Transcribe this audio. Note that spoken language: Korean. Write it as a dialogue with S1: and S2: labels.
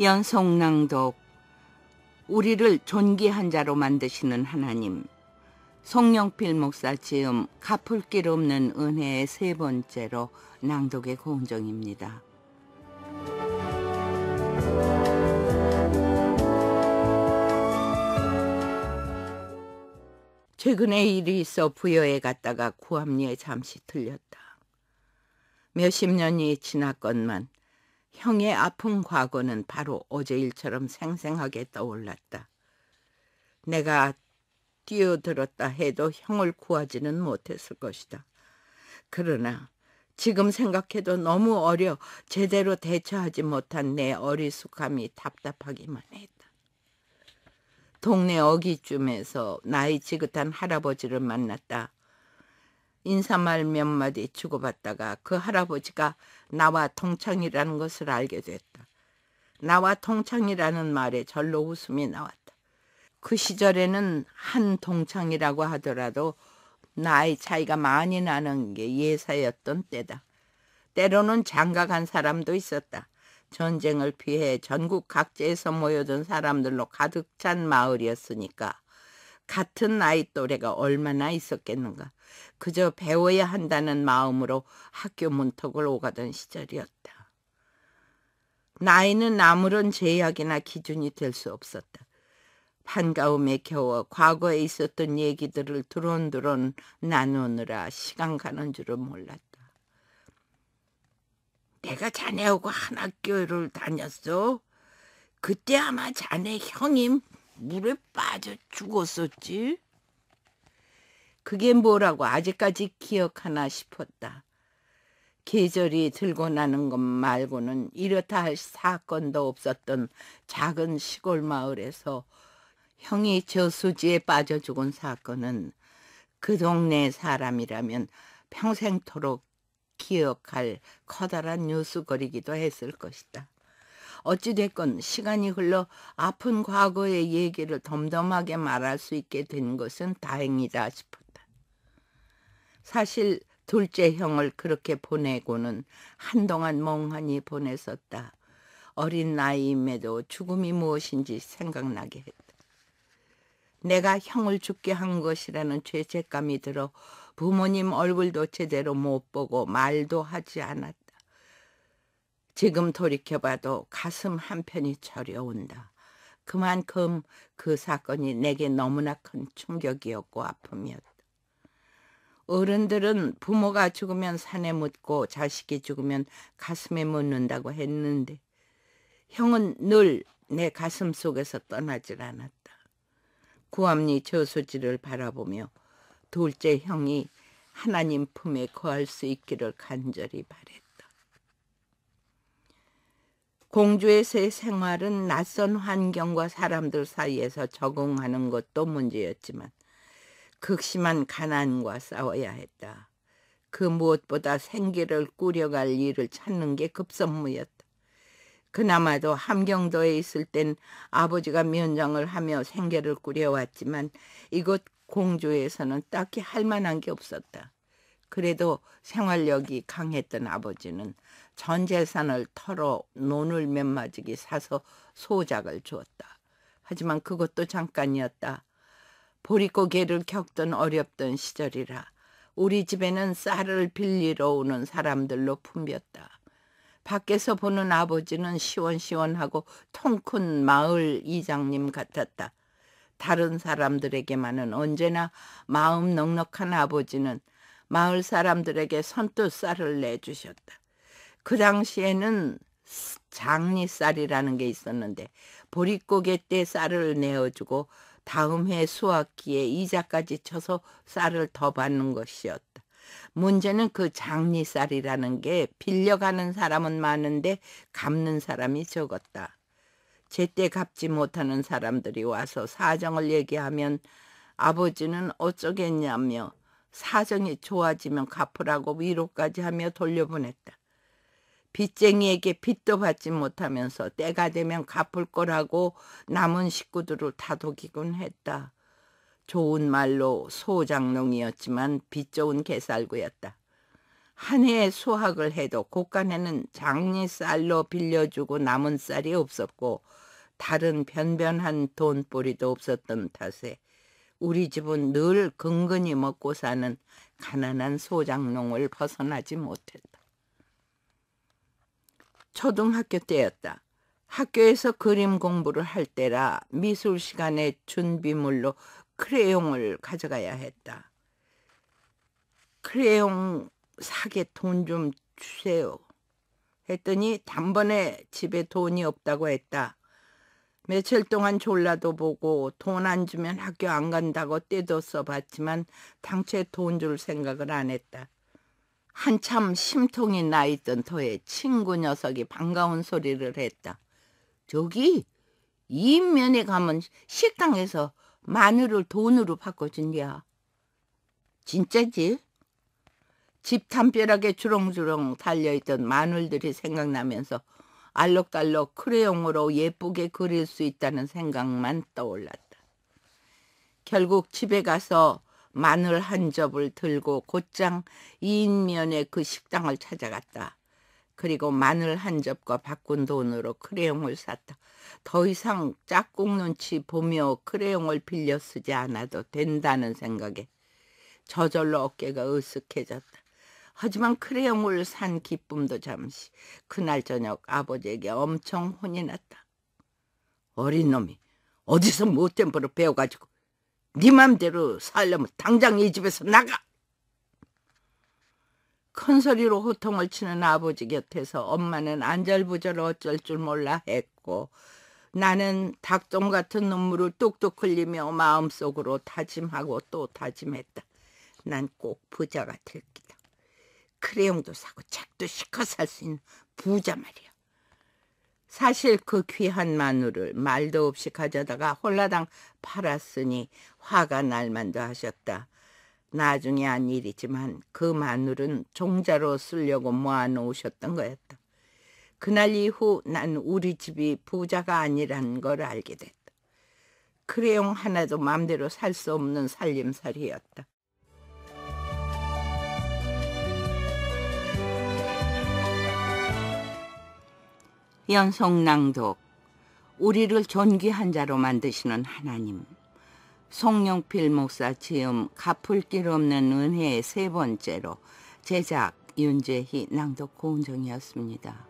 S1: 연속낭독 우리를 존귀한 자로 만드시는 하나님 송영필 목사 지음 갚을 길 없는 은혜의 세 번째로 낭독의 공정입니다. 최근에 일이 있어 부여에 갔다가 구암리에 잠시 들렸다. 몇십 년이 지났건만 형의 아픈 과거는 바로 어제 일처럼 생생하게 떠올랐다. 내가 뛰어들었다 해도 형을 구하지는 못했을 것이다. 그러나 지금 생각해도 너무 어려 제대로 대처하지 못한 내 어리숙함이 답답하기만 했다. 동네 어귀쯤에서 나이 지긋한 할아버지를 만났다. 인사말 몇 마디 주고받다가 그 할아버지가 나와 통창이라는 것을 알게 됐다. 나와 통창이라는 말에 절로 웃음이 나왔다. 그 시절에는 한 동창이라고 하더라도 나이 차이가 많이 나는 게 예사였던 때다. 때로는 장가 간 사람도 있었다. 전쟁을 피해 전국 각지에서 모여든 사람들로 가득 찬 마을이었으니까 같은 나이 또래가 얼마나 있었겠는가. 그저 배워야 한다는 마음으로 학교 문턱을 오가던 시절이었다. 나이는 아무런 제약이나 기준이 될 수 없었다. 반가움에 겨워 과거에 있었던 얘기들을 두런두런 나누느라 시간 가는 줄은 몰랐다. 내가 자네하고 한 학교를 다녔어. 그때 아마 자네 형님 물에 빠져 죽었었지? 그게 뭐라고 아직까지 기억하나 싶었다. 계절이 들고 나는 것 말고는 이렇다 할 사건도 없었던 작은 시골 마을에서 형이 저수지에 빠져 죽은 사건은 그 동네 사람이라면 평생토록 기억할 커다란 뉴스거리기도 했을 것이다. 어찌됐건 시간이 흘러 아픈 과거의 얘기를 덤덤하게 말할 수 있게 된 것은 다행이다 싶었다. 사실 둘째 형을 그렇게 보내고는 한동안 멍하니 보냈었다. 어린 나이임에도 죽음이 무엇인지 생각나게 했다. 내가 형을 죽게 한 것이라는 죄책감이 들어 부모님 얼굴도 제대로 못 보고 말도 하지 않았다. 지금 돌이켜봐도 가슴 한편이 저려온다. 그만큼 그 사건이 내게 너무나 큰 충격이었고 아픔이었다. 어른들은 부모가 죽으면 산에 묻고 자식이 죽으면 가슴에 묻는다고 했는데 형은 늘 내 가슴 속에서 떠나질 않았다. 구암리 저수지를 바라보며 둘째 형이 하나님 품에 거할 수 있기를 간절히 바랬다. 공주의 새 생활은 낯선 환경과 사람들 사이에서 적응하는 것도 문제였지만 극심한 가난과 싸워야 했다. 그 무엇보다 생계를 꾸려갈 일을 찾는 게 급선무였다. 그나마도 함경도에 있을 땐 아버지가 면장을 하며 생계를 꾸려왔지만 이곳 공주에서는 딱히 할 만한 게 없었다. 그래도 생활력이 강했던 아버지는 전 재산을 털어 논을 몇 마지기 사서 소작을 주었다. 하지만 그것도 잠깐이었다. 보릿고개를 겪던 어렵던 시절이라 우리 집에는 쌀을 빌리러 오는 사람들로 품볐다. 밖에서 보는 아버지는 시원시원하고 통큰 마을 이장님 같았다. 다른 사람들에게만은 언제나 마음 넉넉한 아버지는 마을 사람들에게 선뜻 쌀을 내주셨다. 그 당시에는 장리쌀이라는 게 있었는데 보릿고개 때 쌀을 내어주고 다음 해수확기에 이자까지 쳐서 쌀을 더 받는 것이었다. 문제는 그 장리쌀이라는 게 빌려가는 사람은 많은데 갚는 사람이 적었다. 제때 갚지 못하는 사람들이 와서 사정을 얘기하면 아버지는 어쩌겠냐며 사정이 좋아지면 갚으라고 위로까지 하며 돌려보냈다. 빚쟁이에게 빚도 받지 못하면서 때가 되면 갚을 거라고 남은 식구들을 다독이곤 했다. 좋은 말로 소장농이었지만 빚 좋은 개살구였다. 한 해에 수확을 해도 곳간에는 장리쌀로 빌려주고 남은 쌀이 없었고 다른 변변한 돈벌이도 없었던 탓에 우리 집은 늘 근근히 먹고 사는 가난한 소장농을 벗어나지 못했다. 초등학교 때였다. 학교에서 그림 공부를 할 때라 미술 시간에 준비물로 크레용을 가져가야 했다. 크레용 사게 돈 좀 주세요. 했더니 단번에 집에 돈이 없다고 했다. 며칠 동안 졸라도 보고 돈 안 주면 학교 안 간다고 떼도 써봤지만 당최 돈 줄 생각을 안 했다. 한참 심통이 나 있던 터에 친구 녀석이 반가운 소리를 했다. 저기 이면에 가면 식당에서 마늘을 돈으로 바꿔준야. 진짜지? 집 담벼락에 주렁주렁 달려있던 마늘들이 생각나면서 알록달록 크레용으로 예쁘게 그릴 수 있다는 생각만 떠올랐다. 결국 집에 가서 마늘 한 접을 들고 곧장 2인면의그 식당을 찾아갔다. 그리고 마늘 한 접과 바꾼 돈으로 크레용을 샀다. 더 이상 짝꿍 눈치 보며 크레용을 빌려 쓰지 않아도 된다는 생각에 저절로 어깨가 으쓱해졌다. 하지만 크레용을 산 기쁨도 잠시 그날 저녁 아버지에게 엄청 혼이 났다. 어린 놈이 어디서 못된 버릇 배워가지고 네 맘대로 살려면 당장 이 집에서 나가! 큰 소리로 호통을 치는 아버지 곁에서 엄마는 안절부절 어쩔 줄 몰라 했고 나는 닭똥 같은 눈물을 뚝뚝 흘리며 마음속으로 다짐하고 또 다짐했다. 난 꼭 부자가 될 기다. 크레용도 사고 책도 시커 살수 있는 부자 말이야. 사실 그 귀한 마누를 말도 없이 가져다가 홀라당 팔았으니 화가 날 만도 하셨다. 나중에 한 일이지만 그 마눌은 종자로 쓰려고 모아놓으셨던 거였다. 그날 이후 난 우리 집이 부자가 아니란 걸 알게 됐다. 크레용 하나도 맘대로 살 수 없는 살림살이였다. 연속 낭독 우리를 존귀한 자로 만드시는 하나님 송영필 목사 지음 갚을 길 없는 은혜의 세 번째로 제작 윤재희 낭독 고은정이었습니다.